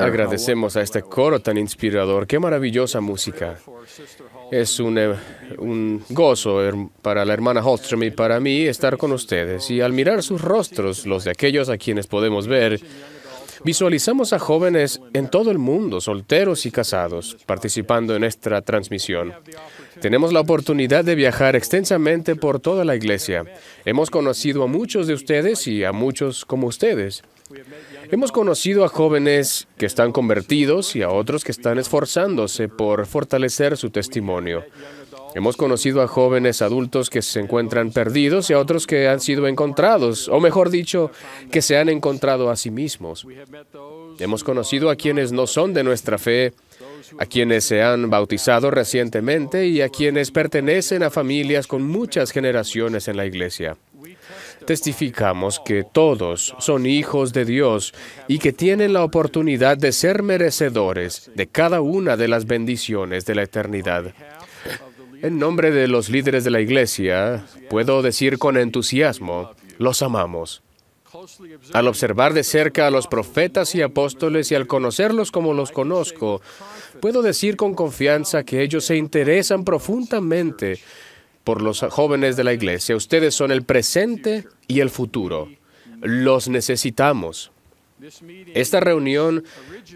Agradecemos a este coro tan inspirador. Qué maravillosa música. Es un, eh, gozo para la hermana Holstrom y para mí estar con ustedes. Y al mirar sus rostros, los de aquellos a quienes podemos ver, visualizamos a jóvenes en todo el mundo, solteros y casados, participando en esta transmisión. Tenemos la oportunidad de viajar extensamente por toda la iglesia. Hemos conocido a muchos de ustedes y a muchos como ustedes. Hemos conocido a jóvenes que están convertidos y a otros que están esforzándose por fortalecer su testimonio. Hemos conocido a jóvenes adultos que se encuentran perdidos y a otros que han sido encontrados, o mejor dicho, que se han encontrado a sí mismos. Hemos conocido a quienes no son de nuestra fe, a quienes se han bautizado recientemente y a quienes pertenecen a familias con muchas generaciones en la iglesia. Testificamos que todos son hijos de Dios y que tienen la oportunidad de ser merecedores de cada una de las bendiciones de la eternidad. En nombre de los líderes de la Iglesia, puedo decir con entusiasmo, los amamos. Al observar de cerca a los profetas y apóstoles y al conocerlos como los conozco, puedo decir con confianza que ellos se interesan profundamente por los jóvenes de la iglesia. Ustedes son el presente y el futuro. Los necesitamos. Esta reunión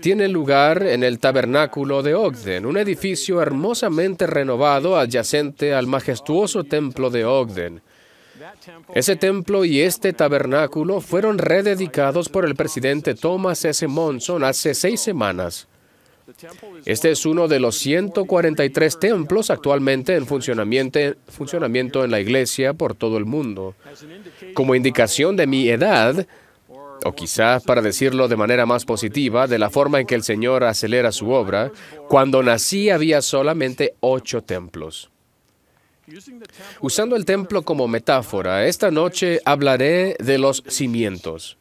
tiene lugar en el Tabernáculo de Ogden, un edificio hermosamente renovado adyacente al majestuoso templo de Ogden. Ese templo y este tabernáculo fueron rededicados por el presidente Thomas S. Monson hace seis semanas. Este es uno de los 143 templos actualmente en funcionamiento, en la iglesia por todo el mundo. Como indicación de mi edad, o quizás para decirlo de manera más positiva, de la forma en que el Señor acelera su obra, cuando nací había solamente ocho templos. Usando el templo como metáfora, esta noche hablaré de los cimientos.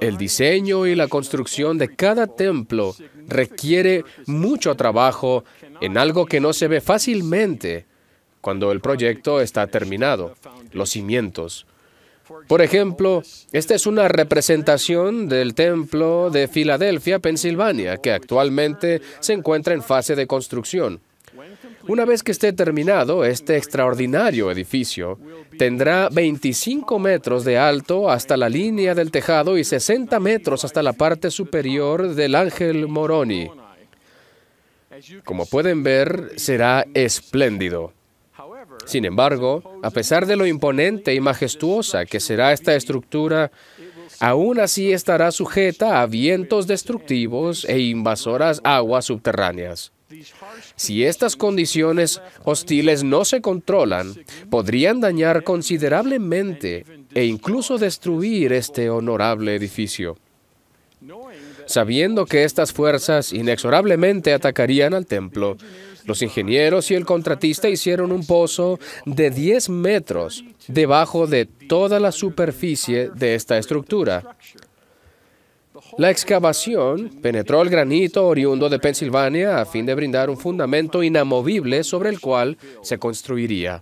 El diseño y la construcción de cada templo requiere mucho trabajo en algo que no se ve fácilmente cuando el proyecto está terminado, los cimientos. Por ejemplo, esta es una representación del templo de Filadelfia, Pensilvania, que actualmente se encuentra en fase de construcción. Una vez que esté terminado, este extraordinario edificio tendrá 25 metros de alto hasta la línea del tejado y 60 metros hasta la parte superior del Ángel Moroni. Como pueden ver, será espléndido. Sin embargo, a pesar de lo imponente y majestuosa que será esta estructura, aún así estará sujeta a vientos destructivos e invasoras aguas subterráneas. Si estas condiciones hostiles no se controlan, podrían dañar considerablemente e incluso destruir este honorable edificio. Sabiendo que estas fuerzas inexorablemente atacarían al templo, los ingenieros y el contratista hicieron un pozo de 10 metros debajo de toda la superficie de esta estructura. La excavación penetró el granito oriundo de Pensilvania a fin de brindar un fundamento inamovible sobre el cual se construiría.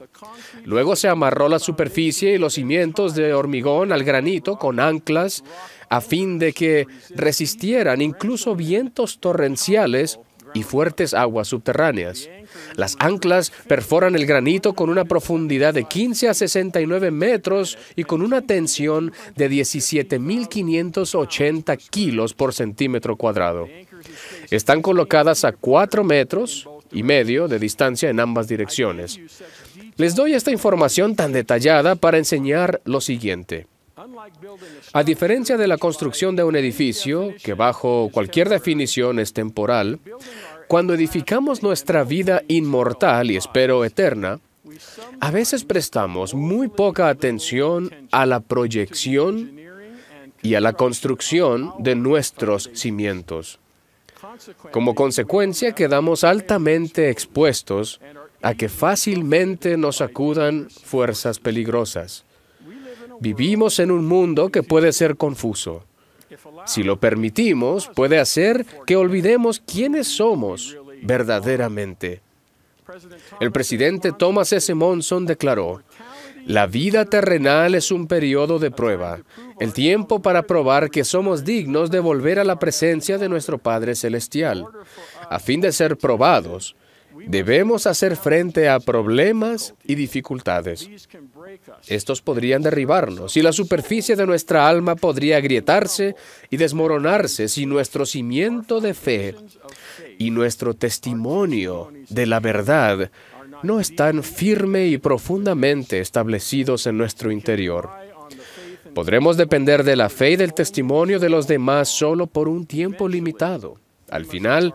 Luego se amarró la superficie y los cimientos de hormigón al granito con anclas a fin de que resistieran incluso vientos torrenciales y fuertes aguas subterráneas. Las anclas perforan el granito con una profundidad de 15 a 69 metros y con una tensión de 17.580 kilos por centímetro cuadrado. Están colocadas a 4 metros y medio de distancia en ambas direcciones. Les doy esta información tan detallada para enseñar lo siguiente. A diferencia de la construcción de un edificio, que bajo cualquier definición es temporal, cuando edificamos nuestra vida inmortal y espero eterna, a veces prestamos muy poca atención a la proyección y a la construcción de nuestros cimientos. Como consecuencia, quedamos altamente expuestos a que fácilmente nos acudan fuerzas peligrosas. Vivimos en un mundo que puede ser confuso si lo permitimos, puede hacer que olvidemos quiénes somos verdaderamente. El presidente Thomas S. Monson declaró, la vida terrenal es un periodo de prueba, el tiempo para probar que somos dignos de volver a la presencia de nuestro Padre Celestial. A fin de ser probados, debemos hacer frente a problemas y dificultades. Estos podrían derribarnos y la superficie de nuestra alma podría agrietarse y desmoronarse si nuestro cimiento de fe y nuestro testimonio de la verdad no están firme y profundamente establecidos en nuestro interior. Podremos depender de la fe y del testimonio de los demás solo por un tiempo limitado. Al final,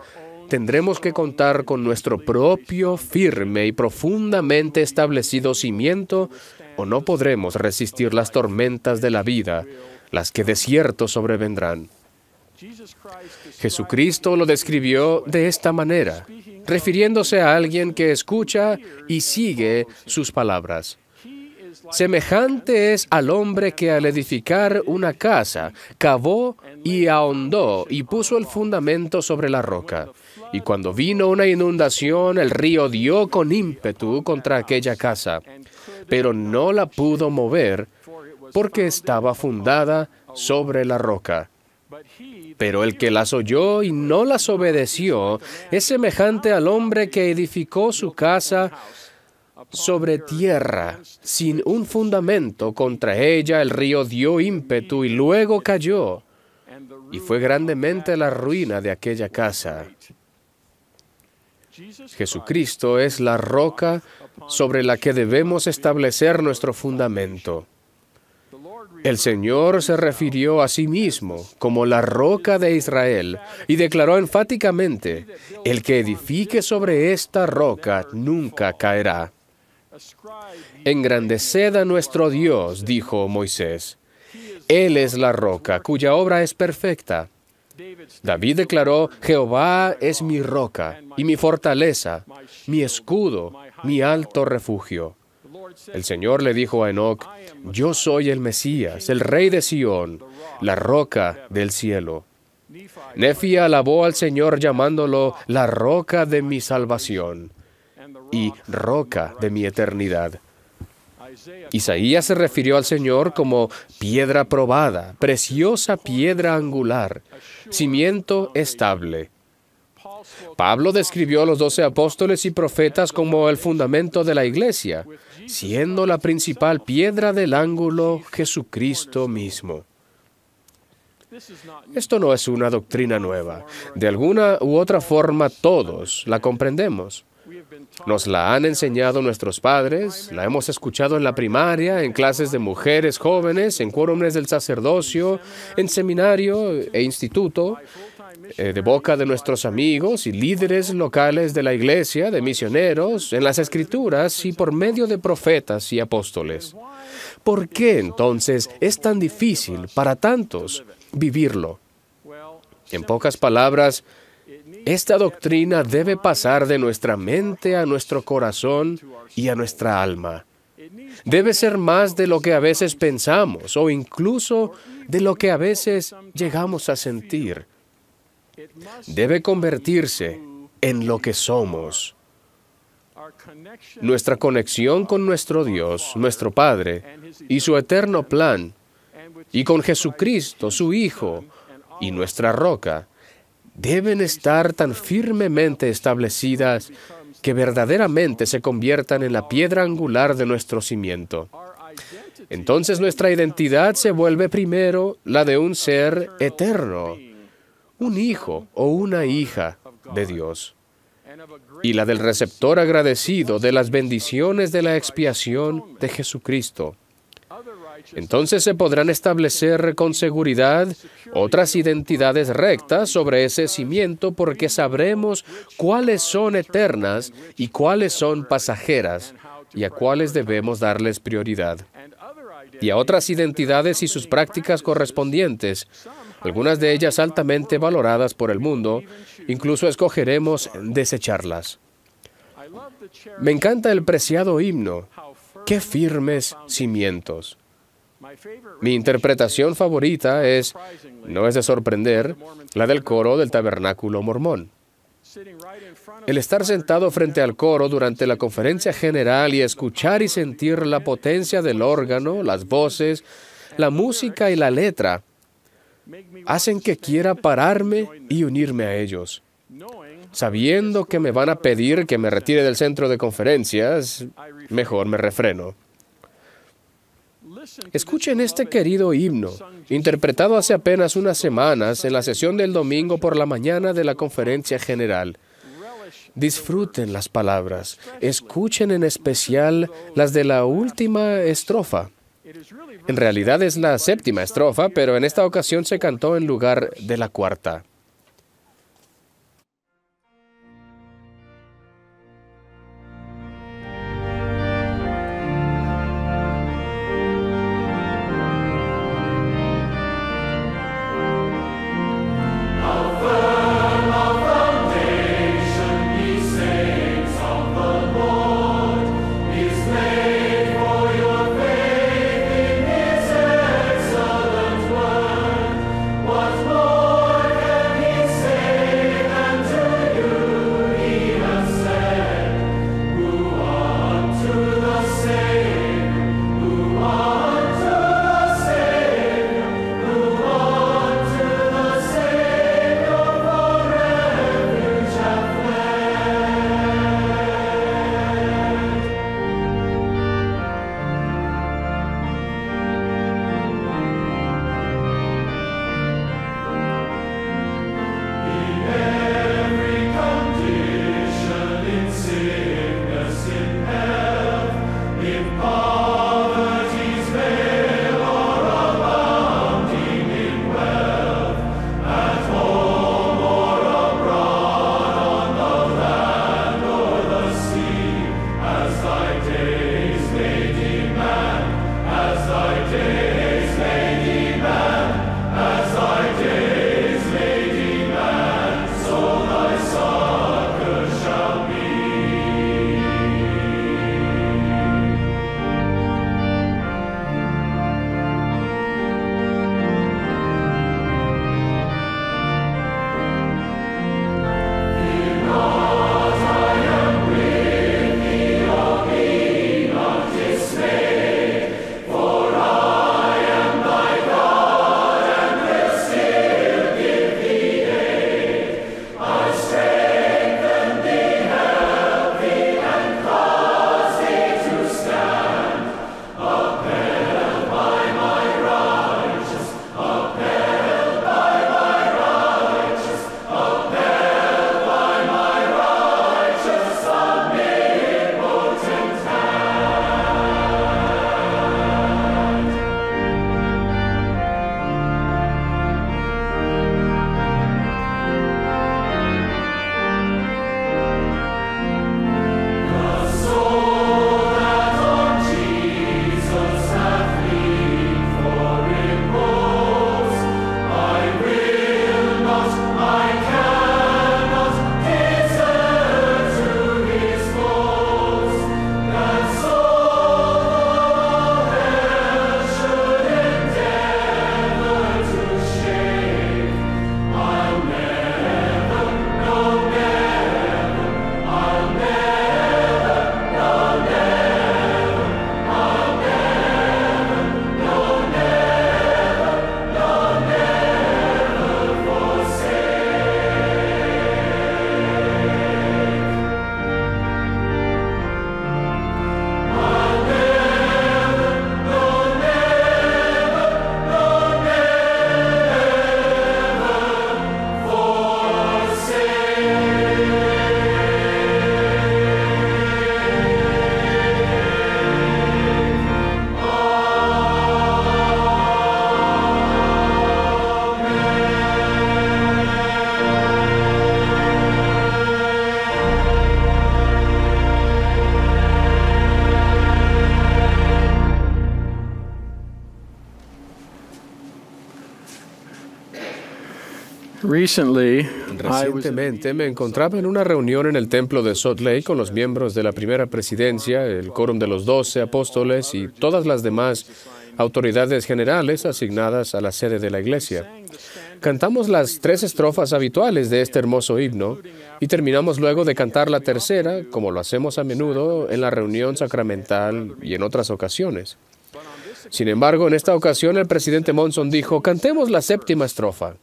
tendremos que contar con nuestro propio firme y profundamente establecido cimiento o no podremos resistir las tormentas de la vida, las que de cierto sobrevendrán. Jesucristo lo describió de esta manera, refiriéndose a alguien que escucha y sigue sus palabras. Semejante es al hombre que al edificar una casa, cavó y ahondó y puso el fundamento sobre la roca. Y cuando vino una inundación, el río dio con ímpetu contra aquella casa pero no la pudo mover porque estaba fundada sobre la roca. Pero el que las oyó y no las obedeció es semejante al hombre que edificó su casa sobre tierra, sin un fundamento. Contra ella el río dio ímpetu y luego cayó. Y fue grandemente la ruina de aquella casa. Jesucristo es la roca sobre la que debemos establecer nuestro fundamento. El Señor se refirió a sí mismo como la roca de Israel y declaró enfáticamente, el que edifique sobre esta roca nunca caerá. Engrandeced a nuestro Dios, dijo Moisés. Él es la roca cuya obra es perfecta David declaró, Jehová es mi roca y mi fortaleza, mi escudo, mi alto refugio. El Señor le dijo a Enoch, yo soy el Mesías, el rey de Sión, la roca del cielo. Nefi alabó al Señor llamándolo la roca de mi salvación y roca de mi eternidad. Isaías se refirió al Señor como piedra probada, preciosa piedra angular, cimiento estable. Pablo describió a los doce apóstoles y profetas como el fundamento de la iglesia, siendo la principal piedra del ángulo Jesucristo mismo. Esto no es una doctrina nueva. De alguna u otra forma todos la comprendemos. Nos la han enseñado nuestros padres, la hemos escuchado en la primaria, en clases de mujeres jóvenes, en cuórumes del sacerdocio, en seminario e instituto, eh, de boca de nuestros amigos y líderes locales de la iglesia, de misioneros, en las escrituras y por medio de profetas y apóstoles. ¿Por qué entonces es tan difícil para tantos vivirlo? En pocas palabras, esta doctrina debe pasar de nuestra mente a nuestro corazón y a nuestra alma. Debe ser más de lo que a veces pensamos o incluso de lo que a veces llegamos a sentir. Debe convertirse en lo que somos. Nuestra conexión con nuestro Dios, nuestro Padre, y su eterno plan, y con Jesucristo, su Hijo, y nuestra roca, deben estar tan firmemente establecidas que verdaderamente se conviertan en la piedra angular de nuestro cimiento. Entonces nuestra identidad se vuelve primero la de un ser eterno, un hijo o una hija de Dios, y la del receptor agradecido de las bendiciones de la expiación de Jesucristo entonces se podrán establecer con seguridad otras identidades rectas sobre ese cimiento porque sabremos cuáles son eternas y cuáles son pasajeras y a cuáles debemos darles prioridad. Y a otras identidades y sus prácticas correspondientes, algunas de ellas altamente valoradas por el mundo, incluso escogeremos desecharlas. Me encanta el preciado himno. Qué firmes cimientos. Mi interpretación favorita es, no es de sorprender, la del coro del tabernáculo mormón. El estar sentado frente al coro durante la conferencia general y escuchar y sentir la potencia del órgano, las voces, la música y la letra hacen que quiera pararme y unirme a ellos. Sabiendo que me van a pedir que me retire del centro de conferencias, mejor me refreno. Escuchen este querido himno, interpretado hace apenas unas semanas en la sesión del domingo por la mañana de la conferencia general. Disfruten las palabras, escuchen en especial las de la última estrofa. En realidad es la séptima estrofa, pero en esta ocasión se cantó en lugar de la cuarta. Recientemente me encontraba en una reunión en el templo de Sotley con los miembros de la primera presidencia, el Quórum de los Doce Apóstoles y todas las demás autoridades generales asignadas a la sede de la iglesia. Cantamos las tres estrofas habituales de este hermoso himno y terminamos luego de cantar la tercera, como lo hacemos a menudo en la reunión sacramental y en otras ocasiones. Sin embargo, en esta ocasión el presidente Monson dijo, cantemos la séptima estrofa.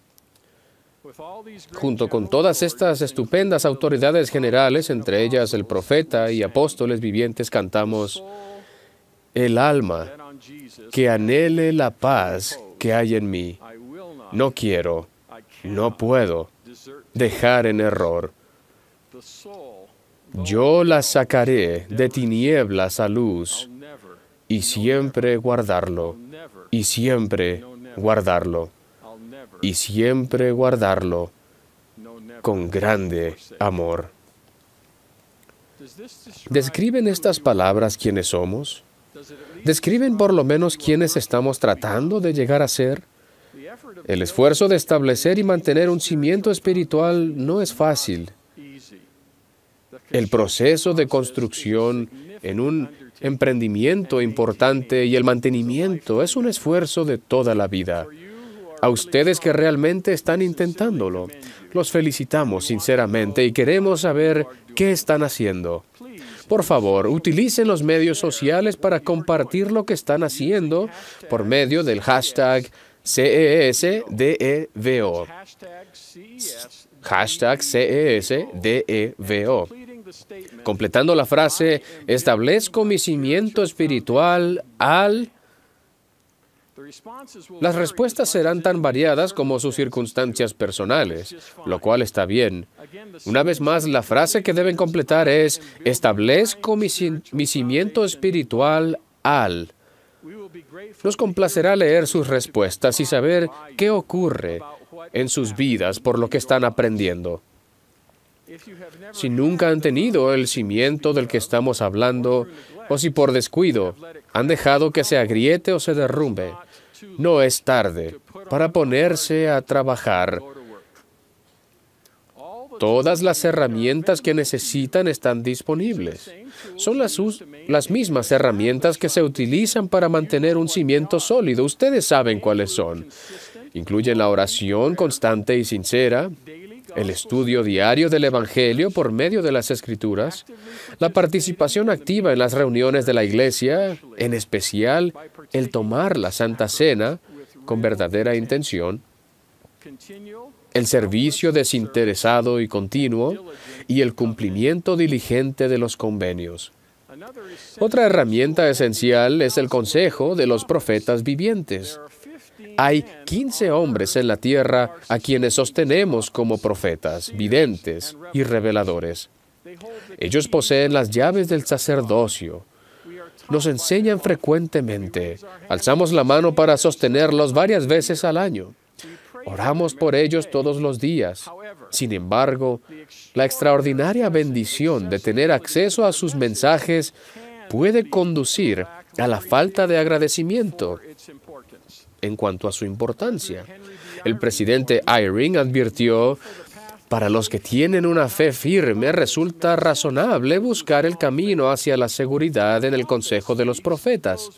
Junto con todas estas estupendas autoridades generales, entre ellas el profeta y apóstoles vivientes, cantamos, el alma que anhele la paz que hay en mí, no quiero, no puedo dejar en error. Yo la sacaré de tinieblas a luz y siempre guardarlo, y siempre guardarlo y siempre guardarlo con grande amor. ¿Describen estas palabras quiénes somos? ¿Describen por lo menos quiénes estamos tratando de llegar a ser? El esfuerzo de establecer y mantener un cimiento espiritual no es fácil. El proceso de construcción en un emprendimiento importante y el mantenimiento es un esfuerzo de toda la vida. A ustedes que realmente están intentándolo, los felicitamos sinceramente y queremos saber qué están haciendo. Por favor, utilicen los medios sociales para compartir lo que están haciendo por medio del hashtag CESDEVO. Hashtag CESDEVO. Completando la frase, establezco mi cimiento espiritual al las respuestas serán tan variadas como sus circunstancias personales, lo cual está bien. Una vez más, la frase que deben completar es, establezco mi, cimiento espiritual al. Nos complacerá leer sus respuestas y saber qué ocurre en sus vidas por lo que están aprendiendo. Si nunca han tenido el cimiento del que estamos hablando, o si por descuido han dejado que se agriete o se derrumbe, no es tarde para ponerse a trabajar. Todas las herramientas que necesitan están disponibles. Son las, mismas herramientas que se utilizan para mantener un cimiento sólido. Ustedes saben cuáles son. Incluyen la oración constante y sincera, el estudio diario del Evangelio por medio de las Escrituras, la participación activa en las reuniones de la Iglesia, en especial el tomar la Santa Cena con verdadera intención, el servicio desinteresado y continuo y el cumplimiento diligente de los convenios. Otra herramienta esencial es el consejo de los profetas vivientes hay 15 hombres en la tierra a quienes sostenemos como profetas, videntes y reveladores. Ellos poseen las llaves del sacerdocio. Nos enseñan frecuentemente. Alzamos la mano para sostenerlos varias veces al año. Oramos por ellos todos los días. Sin embargo, la extraordinaria bendición de tener acceso a sus mensajes puede conducir a la falta de agradecimiento en cuanto a su importancia. El presidente Eyring advirtió para los que tienen una fe firme, resulta razonable buscar el camino hacia la seguridad en el consejo de los profetas.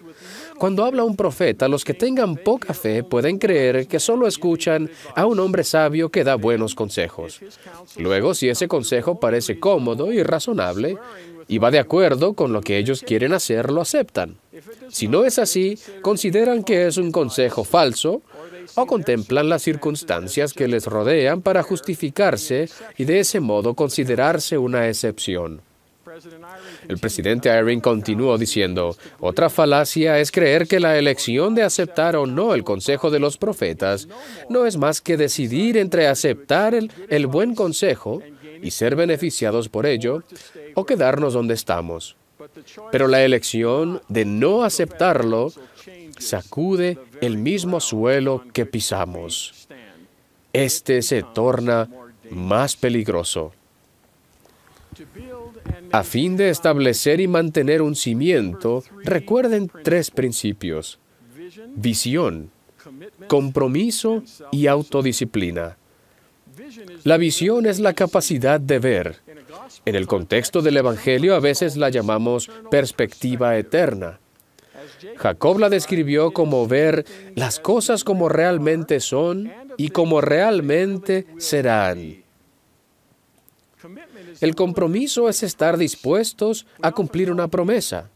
Cuando habla un profeta, los que tengan poca fe pueden creer que solo escuchan a un hombre sabio que da buenos consejos. Luego, si ese consejo parece cómodo y razonable, y va de acuerdo con lo que ellos quieren hacer, lo aceptan. Si no es así, consideran que es un consejo falso o contemplan las circunstancias que les rodean para justificarse y de ese modo considerarse una excepción. El presidente Irving continuó diciendo, otra falacia es creer que la elección de aceptar o no el consejo de los profetas no es más que decidir entre aceptar el, el buen consejo y ser beneficiados por ello, o quedarnos donde estamos. Pero la elección de no aceptarlo sacude el mismo suelo que pisamos. Este se torna más peligroso. A fin de establecer y mantener un cimiento, recuerden tres principios. Visión, compromiso y autodisciplina. La visión es la capacidad de ver. En el contexto del Evangelio a veces la llamamos perspectiva eterna. Jacob la describió como ver las cosas como realmente son y como realmente serán. El compromiso es estar dispuestos a cumplir una promesa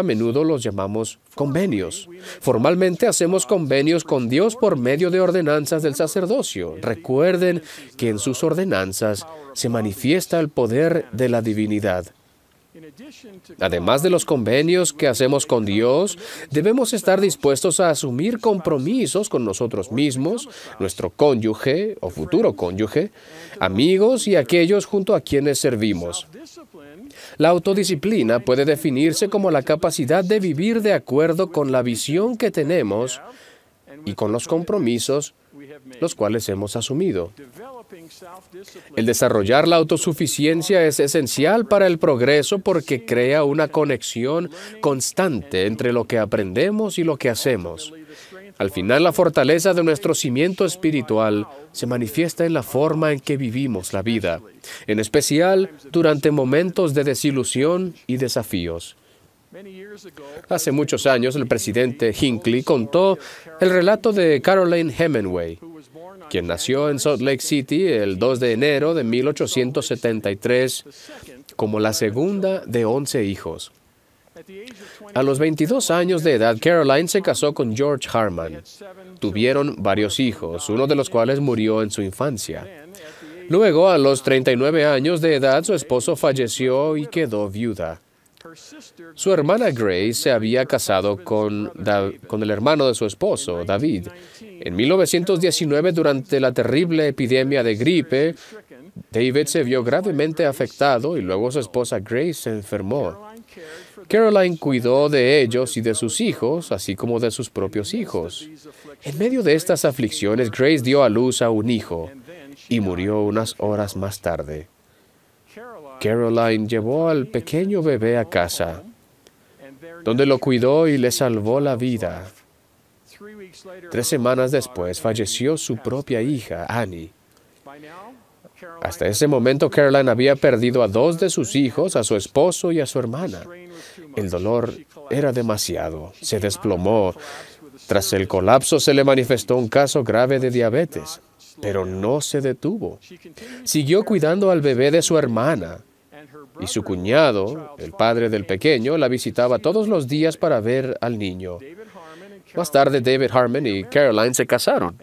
a menudo los llamamos convenios. Formalmente hacemos convenios con Dios por medio de ordenanzas del sacerdocio. Recuerden que en sus ordenanzas se manifiesta el poder de la divinidad. Además de los convenios que hacemos con Dios, debemos estar dispuestos a asumir compromisos con nosotros mismos, nuestro cónyuge o futuro cónyuge, amigos y aquellos junto a quienes servimos. La autodisciplina puede definirse como la capacidad de vivir de acuerdo con la visión que tenemos y con los compromisos los cuales hemos asumido. El desarrollar la autosuficiencia es esencial para el progreso porque crea una conexión constante entre lo que aprendemos y lo que hacemos. Al final, la fortaleza de nuestro cimiento espiritual se manifiesta en la forma en que vivimos la vida, en especial durante momentos de desilusión y desafíos. Hace muchos años, el presidente Hinckley contó el relato de Caroline Hemingway, quien nació en Salt Lake City el 2 de enero de 1873 como la segunda de 11 hijos. A los 22 años de edad, Caroline se casó con George Harman. Tuvieron varios hijos, uno de los cuales murió en su infancia. Luego, a los 39 años de edad, su esposo falleció y quedó viuda. Su hermana Grace se había casado con, el hermano de su esposo, David. En 1919, durante la terrible epidemia de gripe, David se vio gravemente afectado y luego su esposa Grace se enfermó. Caroline cuidó de ellos y de sus hijos, así como de sus propios hijos. En medio de estas aflicciones, Grace dio a luz a un hijo y murió unas horas más tarde. Caroline llevó al pequeño bebé a casa, donde lo cuidó y le salvó la vida. Tres semanas después falleció su propia hija, Annie. Hasta ese momento, Caroline había perdido a dos de sus hijos, a su esposo y a su hermana. El dolor era demasiado. Se desplomó. Tras el colapso se le manifestó un caso grave de diabetes, pero no se detuvo. Siguió cuidando al bebé de su hermana y su cuñado, el padre del pequeño, la visitaba todos los días para ver al niño. Más tarde David Harmon y Caroline se casaron,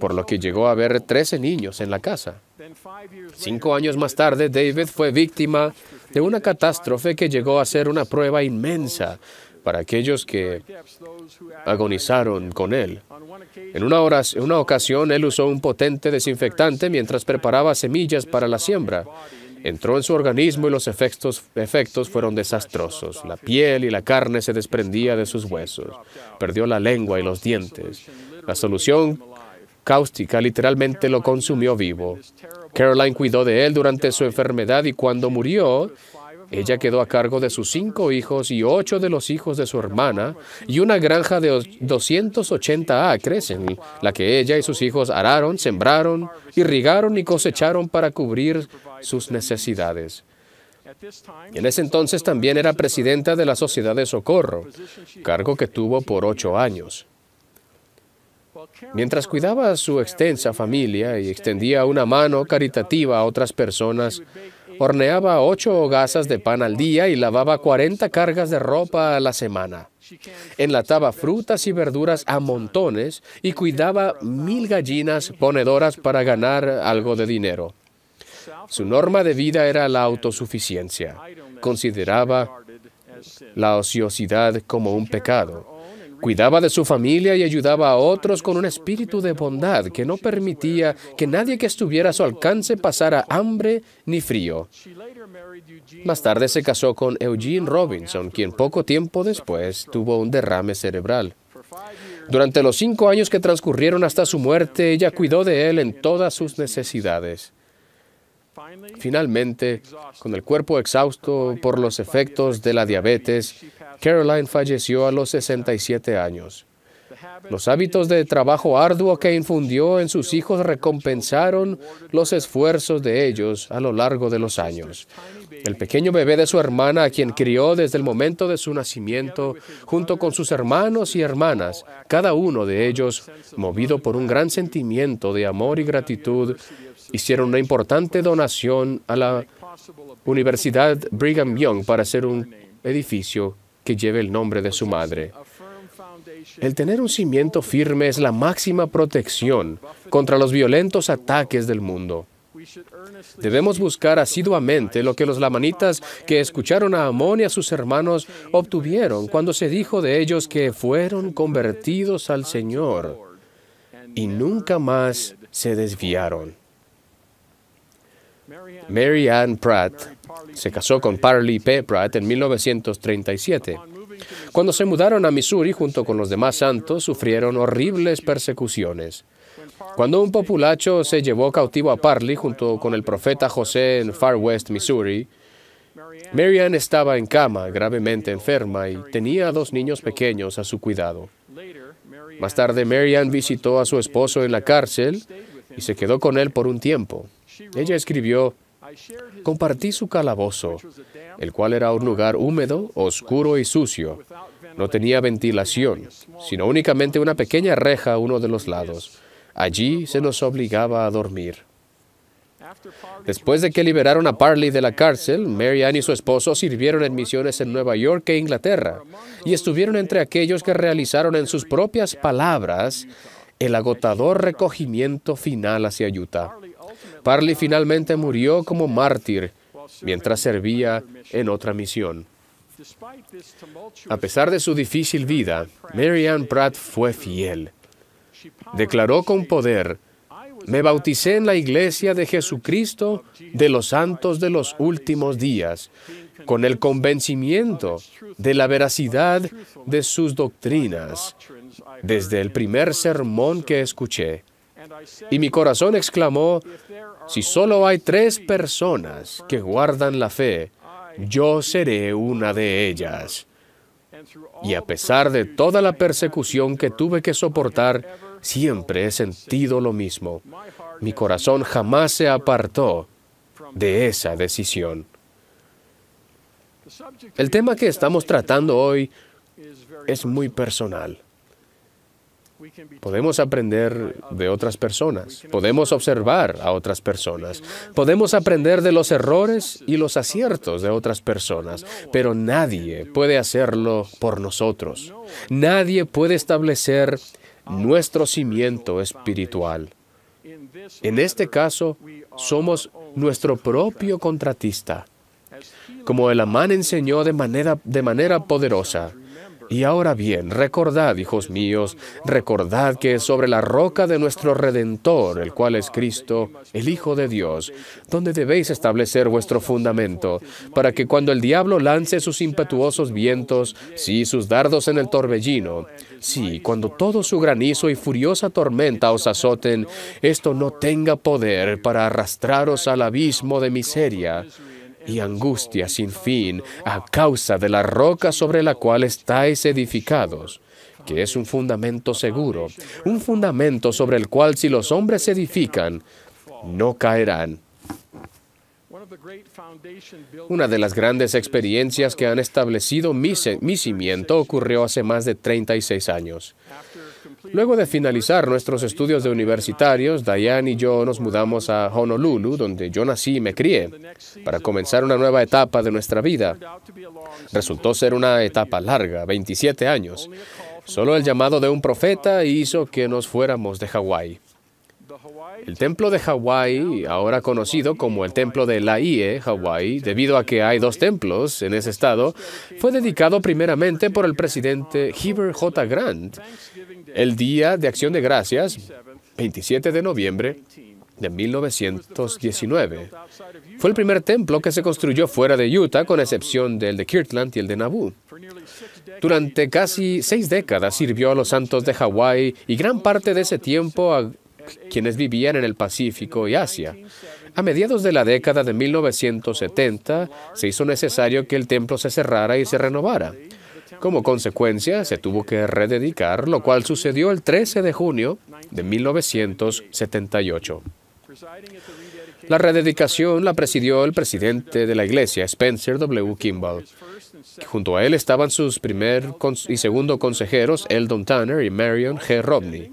por lo que llegó a haber 13 niños en la casa. Cinco años más tarde, David fue víctima de una catástrofe que llegó a ser una prueba inmensa para aquellos que agonizaron con él. En una, una ocasión, él usó un potente desinfectante mientras preparaba semillas para la siembra entró en su organismo y los efectos, efectos fueron desastrosos. La piel y la carne se desprendía de sus huesos. Perdió la lengua y los dientes. La solución cáustica literalmente lo consumió vivo. Caroline cuidó de él durante su enfermedad y cuando murió, ella quedó a cargo de sus cinco hijos y ocho de los hijos de su hermana y una granja de 280 acres en la que ella y sus hijos araron, sembraron, irrigaron y cosecharon para cubrir sus necesidades. En ese entonces también era presidenta de la Sociedad de Socorro, cargo que tuvo por ocho años. Mientras cuidaba a su extensa familia y extendía una mano caritativa a otras personas, Horneaba ocho hogazas de pan al día y lavaba 40 cargas de ropa a la semana. Enlataba frutas y verduras a montones y cuidaba mil gallinas ponedoras para ganar algo de dinero. Su norma de vida era la autosuficiencia. Consideraba la ociosidad como un pecado. Cuidaba de su familia y ayudaba a otros con un espíritu de bondad que no permitía que nadie que estuviera a su alcance pasara hambre ni frío. Más tarde se casó con Eugene Robinson, quien poco tiempo después tuvo un derrame cerebral. Durante los cinco años que transcurrieron hasta su muerte, ella cuidó de él en todas sus necesidades. Finalmente, con el cuerpo exhausto por los efectos de la diabetes, Caroline falleció a los 67 años. Los hábitos de trabajo arduo que infundió en sus hijos recompensaron los esfuerzos de ellos a lo largo de los años. El pequeño bebé de su hermana, a quien crió desde el momento de su nacimiento, junto con sus hermanos y hermanas, cada uno de ellos, movido por un gran sentimiento de amor y gratitud, hicieron una importante donación a la Universidad Brigham Young para hacer un edificio que lleve el nombre de su madre. El tener un cimiento firme es la máxima protección contra los violentos ataques del mundo. Debemos buscar asiduamente lo que los lamanitas que escucharon a Amón y a sus hermanos obtuvieron cuando se dijo de ellos que fueron convertidos al Señor y nunca más se desviaron. Mary Ann Pratt se casó con Parley P. Pratt en 1937. Cuando se mudaron a Missouri junto con los demás santos, sufrieron horribles persecuciones. Cuando un populacho se llevó cautivo a Parley junto con el profeta José en Far West, Missouri, Marianne estaba en cama, gravemente enferma, y tenía dos niños pequeños a su cuidado. Más tarde, Marianne visitó a su esposo en la cárcel y se quedó con él por un tiempo. Ella escribió, Compartí su calabozo, el cual era un lugar húmedo, oscuro y sucio. No tenía ventilación, sino únicamente una pequeña reja a uno de los lados. Allí se nos obligaba a dormir. Después de que liberaron a Parley de la cárcel, Mary Ann y su esposo sirvieron en misiones en Nueva York e Inglaterra y estuvieron entre aquellos que realizaron en sus propias palabras el agotador recogimiento final hacia Utah. Parley finalmente murió como mártir mientras servía en otra misión. A pesar de su difícil vida, Mary Ann Pratt fue fiel. Declaró con poder, me bauticé en la iglesia de Jesucristo de los santos de los últimos días, con el convencimiento de la veracidad de sus doctrinas, desde el primer sermón que escuché. Y mi corazón exclamó, si solo hay tres personas que guardan la fe, yo seré una de ellas. Y a pesar de toda la persecución que tuve que soportar, siempre he sentido lo mismo. Mi corazón jamás se apartó de esa decisión. El tema que estamos tratando hoy es muy personal. Podemos aprender de otras personas, podemos observar a otras personas, podemos aprender de los errores y los aciertos de otras personas, pero nadie puede hacerlo por nosotros. Nadie puede establecer nuestro cimiento espiritual. En este caso, somos nuestro propio contratista. Como el amán enseñó de manera, de manera poderosa, y ahora bien, recordad, hijos míos, recordad que sobre la roca de nuestro Redentor, el cual es Cristo, el Hijo de Dios, donde debéis establecer vuestro fundamento, para que cuando el diablo lance sus impetuosos vientos, sí, sus dardos en el torbellino, sí, cuando todo su granizo y furiosa tormenta os azoten, esto no tenga poder para arrastraros al abismo de miseria y angustia sin fin a causa de la roca sobre la cual estáis edificados que es un fundamento seguro, un fundamento sobre el cual si los hombres se edifican, no caerán. Una de las grandes experiencias que han establecido mi, mi, cimiento ocurrió hace más de 36 años. Luego de finalizar nuestros estudios de universitarios, Diane y yo nos mudamos a Honolulu, donde yo nací y me crié, para comenzar una nueva etapa de nuestra vida. Resultó ser una etapa larga, 27 años. Solo el llamado de un profeta hizo que nos fuéramos de Hawái. El templo de Hawái, ahora conocido como el templo de Laie, Hawái, debido a que hay dos templos en ese estado, fue dedicado primeramente por el presidente Heber J. Grant el Día de Acción de Gracias, 27 de noviembre de 1919. Fue el primer templo que se construyó fuera de Utah, con excepción del de Kirtland y el de Nauvoo. Durante casi seis décadas sirvió a los santos de Hawái y gran parte de ese tiempo a quienes vivían en el Pacífico y Asia. A mediados de la década de 1970 se hizo necesario que el templo se cerrara y se renovara. Como consecuencia, se tuvo que rededicar, lo cual sucedió el 13 de junio de 1978. La rededicación la presidió el presidente de la iglesia, Spencer W. Kimball. Junto a él estaban sus primer y segundo consejeros, Eldon Tanner y Marion G. Romney.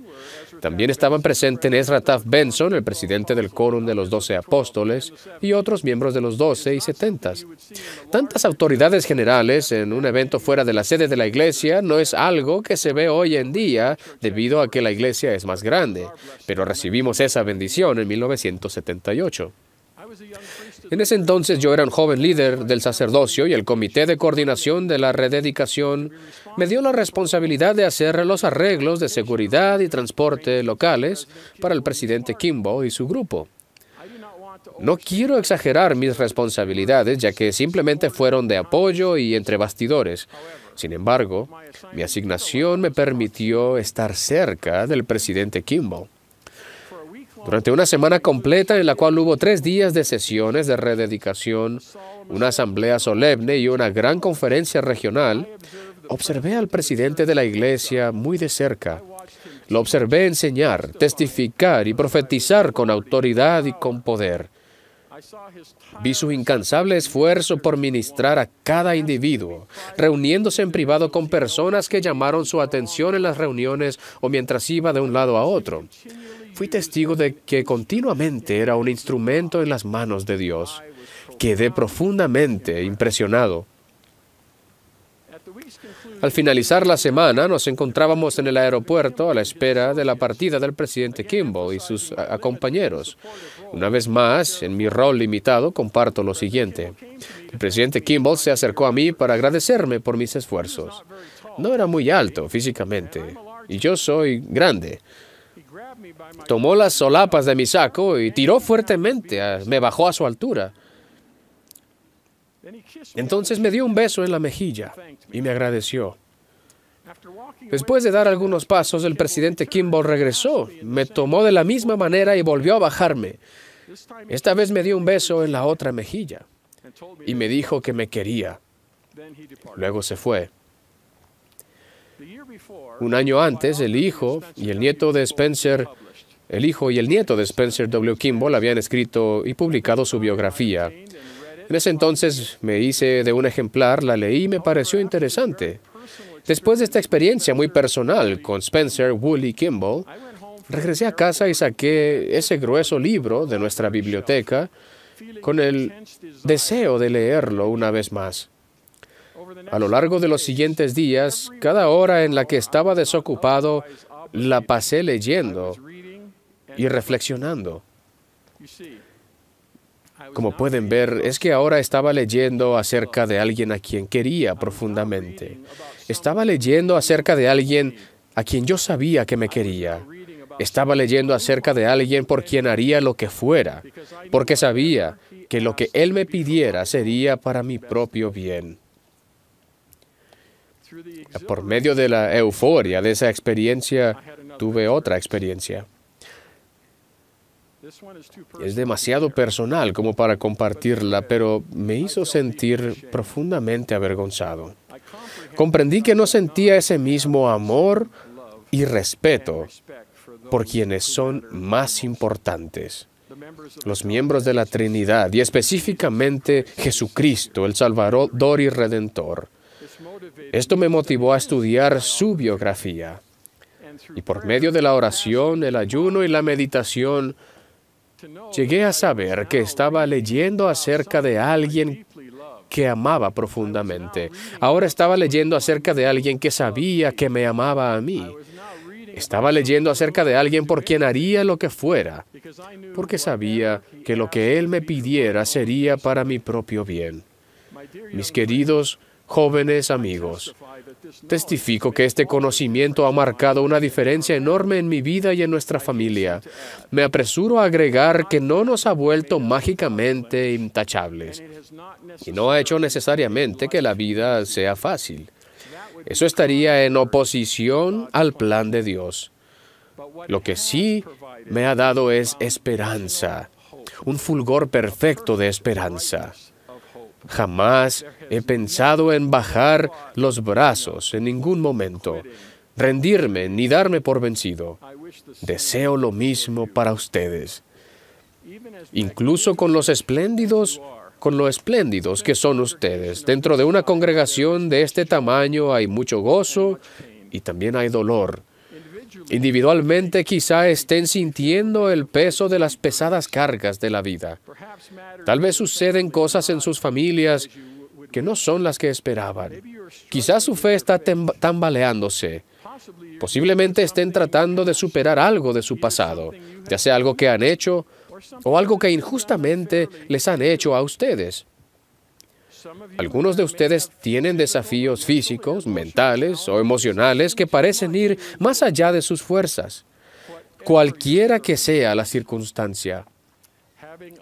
También estaban presentes Ezra Taft Benson, el presidente del Quórum de los Doce Apóstoles, y otros miembros de los Doce y Setentas. Tantas autoridades generales en un evento fuera de la sede de la iglesia no es algo que se ve hoy en día debido a que la iglesia es más grande, pero recibimos esa bendición en 1978. En ese entonces yo era un joven líder del sacerdocio y el comité de coordinación de la rededicación me dio la responsabilidad de hacer los arreglos de seguridad y transporte locales para el presidente Kimbo y su grupo. No quiero exagerar mis responsabilidades, ya que simplemente fueron de apoyo y entre bastidores. Sin embargo, mi asignación me permitió estar cerca del presidente Kimball. Durante una semana completa en la cual hubo tres días de sesiones de rededicación, una asamblea solemne y una gran conferencia regional, observé al presidente de la iglesia muy de cerca. Lo observé enseñar, testificar y profetizar con autoridad y con poder. Vi su incansable esfuerzo por ministrar a cada individuo, reuniéndose en privado con personas que llamaron su atención en las reuniones o mientras iba de un lado a otro. Fui testigo de que continuamente era un instrumento en las manos de Dios. Quedé profundamente impresionado. Al finalizar la semana, nos encontrábamos en el aeropuerto a la espera de la partida del presidente Kimball y sus compañeros. Una vez más, en mi rol limitado, comparto lo siguiente. El presidente Kimball se acercó a mí para agradecerme por mis esfuerzos. No era muy alto físicamente, y yo soy grande. Tomó las solapas de mi saco y tiró fuertemente, me bajó a su altura. Entonces me dio un beso en la mejilla y me agradeció. Después de dar algunos pasos, el presidente Kimball regresó, me tomó de la misma manera y volvió a bajarme. Esta vez me dio un beso en la otra mejilla y me dijo que me quería. Luego se fue. Un año antes, el hijo y el nieto de Spencer, el hijo y el nieto de Spencer W. Kimball habían escrito y publicado su biografía, en ese entonces me hice de un ejemplar, la leí y me pareció interesante. Después de esta experiencia muy personal con Spencer, Woolley Kimball, regresé a casa y saqué ese grueso libro de nuestra biblioteca con el deseo de leerlo una vez más. A lo largo de los siguientes días, cada hora en la que estaba desocupado, la pasé leyendo y reflexionando. Como pueden ver, es que ahora estaba leyendo acerca de alguien a quien quería profundamente. Estaba leyendo acerca de alguien a quien yo sabía que me quería. Estaba leyendo acerca de alguien por quien haría lo que fuera, porque sabía que lo que él me pidiera sería para mi propio bien. Por medio de la euforia de esa experiencia, tuve otra experiencia. Es demasiado personal como para compartirla, pero me hizo sentir profundamente avergonzado. Comprendí que no sentía ese mismo amor y respeto por quienes son más importantes, los miembros de la Trinidad y específicamente Jesucristo, el Salvador y Redentor. Esto me motivó a estudiar su biografía y por medio de la oración, el ayuno y la meditación, Llegué a saber que estaba leyendo acerca de alguien que amaba profundamente. Ahora estaba leyendo acerca de alguien que sabía que me amaba a mí. Estaba leyendo acerca de alguien por quien haría lo que fuera, porque sabía que lo que él me pidiera sería para mi propio bien. Mis queridos, Jóvenes amigos, testifico que este conocimiento ha marcado una diferencia enorme en mi vida y en nuestra familia. Me apresuro a agregar que no nos ha vuelto mágicamente intachables y no ha hecho necesariamente que la vida sea fácil. Eso estaría en oposición al plan de Dios. Lo que sí me ha dado es esperanza, un fulgor perfecto de esperanza. Jamás he pensado en bajar los brazos en ningún momento, rendirme ni darme por vencido. Deseo lo mismo para ustedes. Incluso con los espléndidos, con lo espléndidos que son ustedes. Dentro de una congregación de este tamaño hay mucho gozo y también hay dolor. Individualmente quizá estén sintiendo el peso de las pesadas cargas de la vida. Tal vez suceden cosas en sus familias que no son las que esperaban. Quizás su fe está tambaleándose. Posiblemente estén tratando de superar algo de su pasado, ya sea algo que han hecho o algo que injustamente les han hecho a ustedes. Algunos de ustedes tienen desafíos físicos, mentales o emocionales que parecen ir más allá de sus fuerzas. Cualquiera que sea la circunstancia,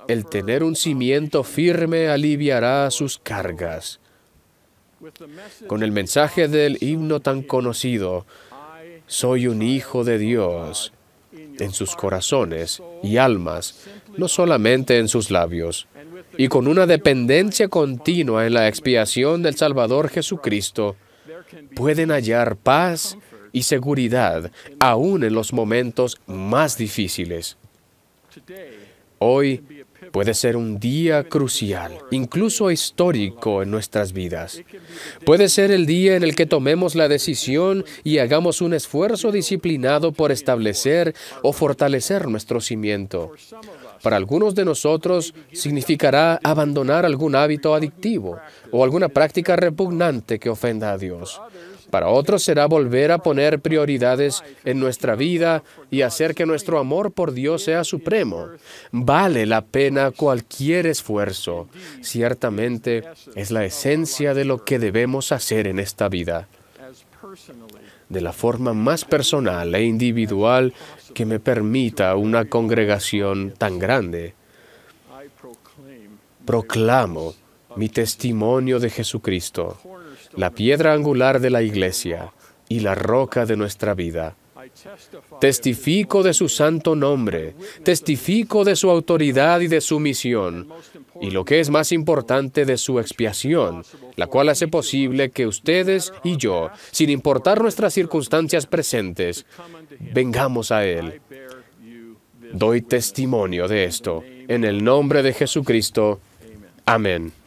el tener un cimiento firme aliviará sus cargas. Con el mensaje del himno tan conocido, soy un hijo de Dios, en sus corazones y almas, no solamente en sus labios y con una dependencia continua en la expiación del Salvador Jesucristo, pueden hallar paz y seguridad aún en los momentos más difíciles. Hoy puede ser un día crucial, incluso histórico en nuestras vidas. Puede ser el día en el que tomemos la decisión y hagamos un esfuerzo disciplinado por establecer o fortalecer nuestro cimiento. Para algunos de nosotros significará abandonar algún hábito adictivo o alguna práctica repugnante que ofenda a Dios. Para otros será volver a poner prioridades en nuestra vida y hacer que nuestro amor por Dios sea supremo. Vale la pena cualquier esfuerzo. Ciertamente es la esencia de lo que debemos hacer en esta vida. De la forma más personal e individual, que me permita una congregación tan grande. Proclamo mi testimonio de Jesucristo, la piedra angular de la iglesia y la roca de nuestra vida. Testifico de su santo nombre, testifico de su autoridad y de su misión, y lo que es más importante de su expiación, la cual hace posible que ustedes y yo, sin importar nuestras circunstancias presentes, vengamos a Él. Doy testimonio de esto. En el nombre de Jesucristo. Amén.